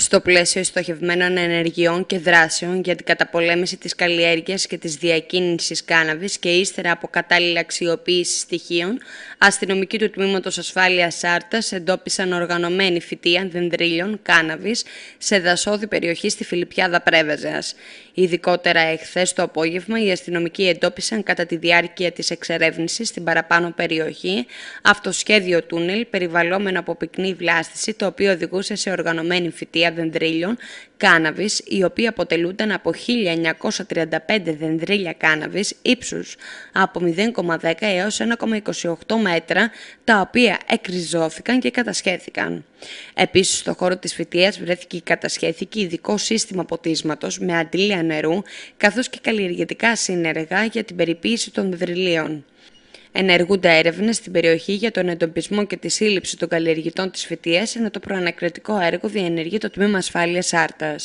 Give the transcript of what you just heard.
στο πλαίσιο στοχευμένων ενεργειών και δράσεων για την καταπολέμηση της καλλιέργειας και της διακίνησης κάναβης και ύστερα από κατάλληλη αξιοποίηση στοιχείων, αστυνομικοί του Τμήματος Ασφάλειας Άρτας εντόπισαν οργανωμένη φυτία δεντρίλιων κάναβης σε δασόδη περιοχή στη Φιλιππιάδα Πρέβεζας. Ειδικότερα εχθές το απόγευμα, οι αστυνομικοί εντόπισαν κατά τη διάρκεια της εξερεύνησης στην παραπάνω περιοχή αυτοσχέδιο τούνελ περιβαλλόμενο από πυκνή βλάστηση, το οποίο οδηγούσε σε οργανωμένη φυτεία κάναβης, οι οποία αποτελούνταν από 1935 δενδρύλια κάναβης ύψους από 0,10 έως 1,28 μέτρα, τα οποία εκριζώθηκαν και κατασχέθηκαν. Επίσης, στο χώρο της φυτείας βρέθηκε και κατασχέθηκε ειδικό σύστημα ποτίσματος με αντλία νερού, καθώς και καλλιεργητικά σύνεργα για την περιποίηση των δενδρυλίων. Ενεργούνται έρευνες στην περιοχή για τον εντοπισμό και τη σύλληψη των καλλιεργητών της φυτεία, ενώ το προανακριτικό έργο διενεργεί το Τμήμα Ασφάλειας Άρτας.